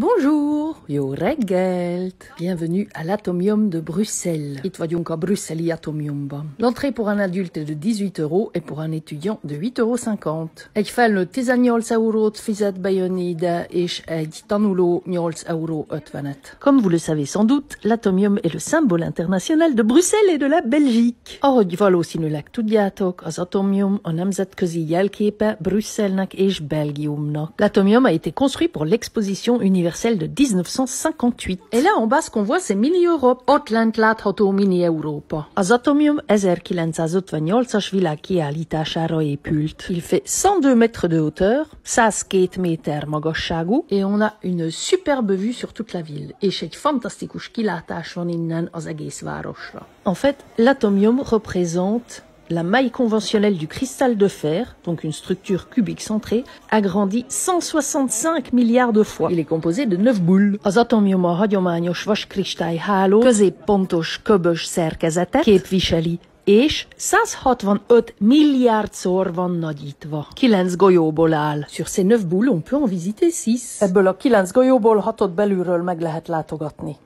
Bonjour, yo regelt. Bienvenue à l'Atomium de Bruxelles. It vagyunk a brüsszeli Atomiumban. L'entrée pour un adulte est de 18 euros et pour un étudiant de 8,50 euros. Egy felnőtt 18 eurót fizet bejönni ide, és egy tanuló 8 Comme vous le savez sans doute, l'Atomium est le symbole international de Bruxelles et de la Belgique. Ahogy valószínűleg tudjátok, az Atomium a nemzetközi jelképe Brüsszelnek és Belgiumnak. L'Atomium a été construit pour l'exposition universelle celle de 1958. Et là, en bas, ce qu'on voit, c'est Mini Europe. Otland látható Mini Europa. Az Atomium 1958-as világkiállítására épült. Il fait 102 mètres de hauteur, 102 méter magasságú, et on a une superbe vue sur toute la ville. És egy fantastikus, kilátás van innen az egész városra. En fait, l'Atomium représente la maille conventionnelle du cristal de fer, donc une structure cubique centrée, a grandi 165 milliards de fois. Il est composé de 9 boules. Az atomjum a hagyományos vaskristály háló középpontos köbös szerkezete képviseli, és 165 milliárdszor van nagyítva. 9 golyóból áll. Sur ces 9 boules, on peut en visiter 6. Ebből a 9 golyóból on belülről meg lehet látogatni.